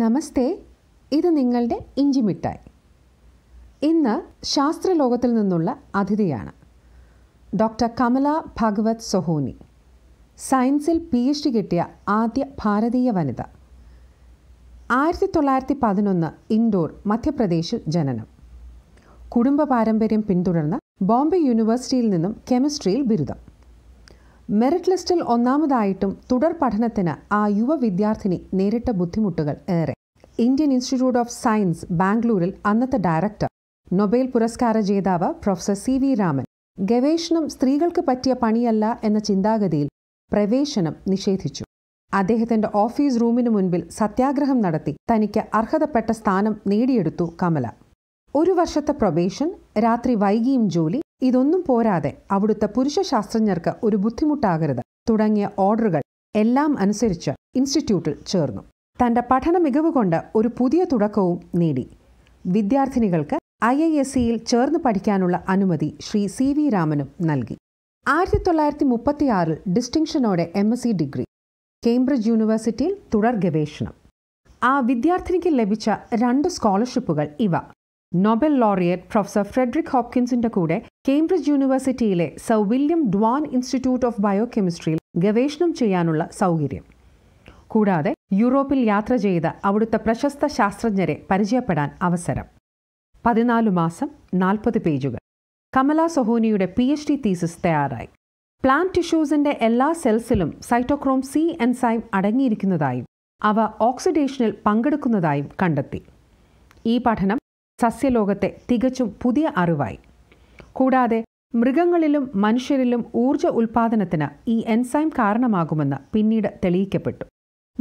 നമസ്തേ ഇത് നിങ്ങളുടെ ഇഞ്ചി മിഠായി ഇന്ന് ശാസ്ത്രലോകത്തിൽ നിന്നുള്ള അതിഥിയാണ് ഡോക്ടർ കമല ഭഗവത് സൊഹോനി സയൻസിൽ പി എച്ച് ഡി കിട്ടിയ ആദ്യ ഭാരതീയ വനിത ആയിരത്തി തൊള്ളായിരത്തി പതിനൊന്ന് ഇൻഡോർ മധ്യപ്രദേശിൽ ജനനം കുടുംബ പാരമ്പര്യം പിന്തുടർന്ന് ബോംബെ യൂണിവേഴ്സിറ്റിയിൽ നിന്നും കെമിസ്ട്രിയിൽ ബിരുദം മെറിറ്റ് ലിസ്റ്റിൽ ഒന്നാമതായിട്ടും തുടർ പഠനത്തിന് ആ യുവ വിദ്യാർത്ഥിനി നേരിട്ട ബുദ്ധിമുട്ടുകൾ ഏറെ ഇന്ത്യൻ ഇൻസ്റ്റിറ്റ്യൂട്ട് ഓഫ് സയൻസ് ബാംഗ്ലൂരിൽ അന്നത്തെ ഡയറക്ടർ നൊബേൽ പുരസ്കാര ജേതാവ് പ്രൊഫസർ സി വി രാമൻ ഗവേഷണം സ്ത്രീകൾക്ക് പറ്റിയ പണിയല്ല എന്ന ചിന്താഗതിയിൽ പ്രവേശനം നിഷേധിച്ചു അദ്ദേഹത്തിന്റെ ഓഫീസ് റൂമിന് മുൻപിൽ സത്യാഗ്രഹം നടത്തി തനിക്ക് അർഹതപ്പെട്ട സ്ഥാനം നേടിയെടുത്തു കമല ഒരു വർഷത്തെ പ്രൊബേഷൻ രാത്രി വൈകിയും ജോലി ഇതൊന്നും പോരാതെ അവിടുത്തെ പുരുഷ ശാസ്ത്രജ്ഞർക്ക് ഒരു ബുദ്ധിമുട്ടാകരുത് തുടങ്ങിയ ഓർഡറുകൾ എല്ലാം അനുസരിച്ച് ഇൻസ്റ്റിറ്റ്യൂട്ടിൽ ചേർന്നു തന്റെ പഠന മികവ് കൊണ്ട് ഒരു പുതിയ തുടക്കവും നേടി വിദ്യാർത്ഥിനികൾക്ക് ഐ ഐ എസ് സിയിൽ ചേർന്ന് പഠിക്കാനുള്ള അനുമതി ശ്രീ സി വി രാമനും നൽകി ആയിരത്തി തൊള്ളായിരത്തി മുപ്പത്തിയാറിൽ ഡിസ്റ്റിങ്ഷനോടെ M S C degree Cambridge യൂണിവേഴ്സിറ്റിയിൽ തുടർ ഗവേഷണം ആ വിദ്യാർത്ഥിനിക്ക് ലഭിച്ച രണ്ട് സ്കോളർഷിപ്പുകൾ ഇവ നൊബൽ ലോറിയറ്റ് പ്രൊഫസർ ഫ്രെഡറിക് ഹോപ്കിൻസിന്റെ കൂടെ കേംബ്രിഡ്ജ് യൂണിവേഴ്സിറ്റിയിലെ sir William Dunn institute of ബയോകെമിസ്ട്രിയിൽ ഗവേഷണം ചെയ്യാനുള്ള സൗകര്യം കൂടാതെ യൂറോപ്പിൽ യാത്ര ചെയ്ത് അവിടുത്തെ പ്രശസ്ത ശാസ്ത്രജ്ഞരെ പരിചയപ്പെടാൻ അവസരം പതിനാല് മാസം നാൽപ്പത് പേജുകൾ കമല സൊഹോനിയുടെ പി എച്ച് ഡി തീസിസ് തയ്യാറായി പ്ലാന്റ് ടിഷ്യൂസിന്റെ എല്ലാ സെൽസിലും സൈറ്റോക്രോം സി എൻസൈം അടങ്ങിയിരിക്കുന്നതായും അവ ഓക്സിഡേഷനിൽ പങ്കെടുക്കുന്നതായും കണ്ടെത്തി ഈ പഠനം സസ്യലോകത്തെ തികച്ചും പുതിയ അറിവായി കൂടാതെ മൃഗങ്ങളിലും മനുഷ്യരിലും ഊർജ ഉൽപാദനത്തിന് ഈ എൻസൈം കാരണമാകുമെന്ന് പിന്നീട് തെളിയിക്കപ്പെട്ടു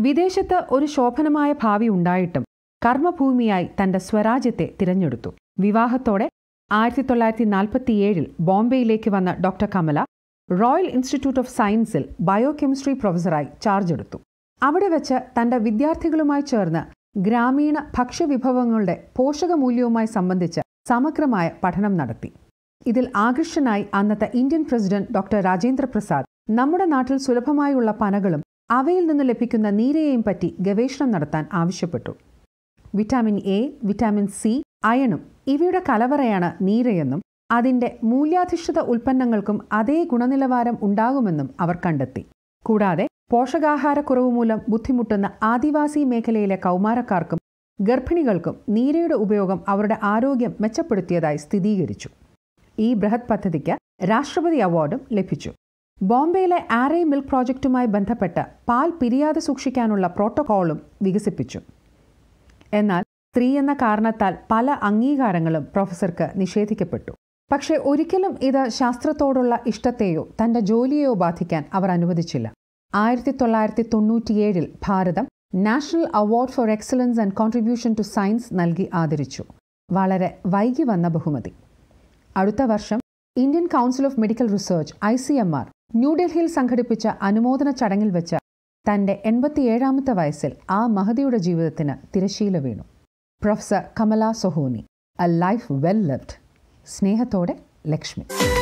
വിദേശത്ത് ഒരു ശോഭനമായ ഭാവി ഉണ്ടായിട്ടും കർമ്മഭൂമിയായി തന്റെ സ്വരാജ്യത്തെ തിരഞ്ഞെടുത്തു വിവാഹത്തോടെ ആയിരത്തി തൊള്ളായിരത്തി നാൽപ്പത്തിയേഴിൽ ബോംബെയിലേക്ക് വന്ന doctor Kamala royal institute of സയൻസിൽ ബയോകെമിസ്ട്രി പ്രൊഫസറായി ചാർജ് എടുത്തു അവിടെ വെച്ച് തന്റെ വിദ്യാർത്ഥികളുമായി ചേർന്ന് ഗ്രാമീണ ഭക്ഷ്യവിഭവങ്ങളുടെ പോഷകമൂല്യവുമായി സംബന്ധിച്ച് സമഗ്രമായ പഠനം നടത്തി ഇതിൽ ആകർഷനായി അന്നത്തെ Indian president doctor Rajendra Prasad നമ്മുടെ നാട്ടിൽ സുലഭമായുള്ള പനകളും അവയിൽ നിന്ന് ലഭിക്കുന്ന നീരയെയും പറ്റി ഗവേഷണം നടത്താൻ ആവശ്യപ്പെട്ടു വിറ്റാമിൻ എ വിറ്റാമിൻ സി അയണും ഇവയുടെ കലവറയാണ് നീരയെന്നും അതിൻ്റെ മൂല്യാധിഷ്ഠിത ഉൽപ്പന്നങ്ങൾക്കും അതേ ഗുണനിലവാരം ഉണ്ടാകുമെന്നും അവർ കണ്ടെത്തി കൂടാതെ പോഷകാഹാരക്കുറവ് മൂലം ബുദ്ധിമുട്ടുന്ന ആദിവാസി മേഖലയിലെ കൗമാരക്കാർക്കും ഗർഭിണികൾക്കും നീരയുടെ ഉപയോഗം അവരുടെ ആരോഗ്യം മെച്ചപ്പെടുത്തിയതായി സ്ഥിരീകരിച്ചു ഈ ബൃഹത് പദ്ധതിക്ക് രാഷ്ട്രപതി അവാർഡും ലഭിച്ചു ബോംബെയിലെ ആരൈ മിൽക്ക് പ്രോജക്റ്റുമായി ബന്ധപ്പെട്ട് പാൽ പിരിയാതെ സൂക്ഷിക്കാനുള്ള പ്രോട്ടോകോളും വികസിപ്പിച്ചു എന്നാൽ സ്ത്രീ എന്ന കാരണത്താൽ പല അംഗീകാരങ്ങളും പ്രൊഫസർക്ക് നിഷേധിക്കപ്പെട്ടു പക്ഷേ ഒരിക്കലും ഇത് ശാസ്ത്രത്തോടുള്ള ഇഷ്ടത്തെയോ തന്റെ ജോലിയെയോ ബാധിക്കാൻ അവർ അനുവദിച്ചില്ല ആയിരത്തി തൊള്ളായിരത്തി തൊണ്ണൂറ്റിയേഴിൽ Bharatam national award for excellence and contribution to science നൽകി ആദരിച്ചു വളരെ വൈകി വന്ന ബഹുമതി അടുത്ത വർഷം Indian council of medical research I C M R ന്യൂഡൽഹിയിൽ സംഘടിപ്പിച്ച അനുമോദന ചടങ്ങിൽ വെച്ച് തന്റെ എൺപത്തിയേഴാമത്തെ വയസ്സിൽ ആ മഹതിയുടെ ജീവിതത്തിന് തിരശീല വീണു professor Kamala Sohoni a life well lived സ്നേഹത്തോടെ ലക്ഷ്മി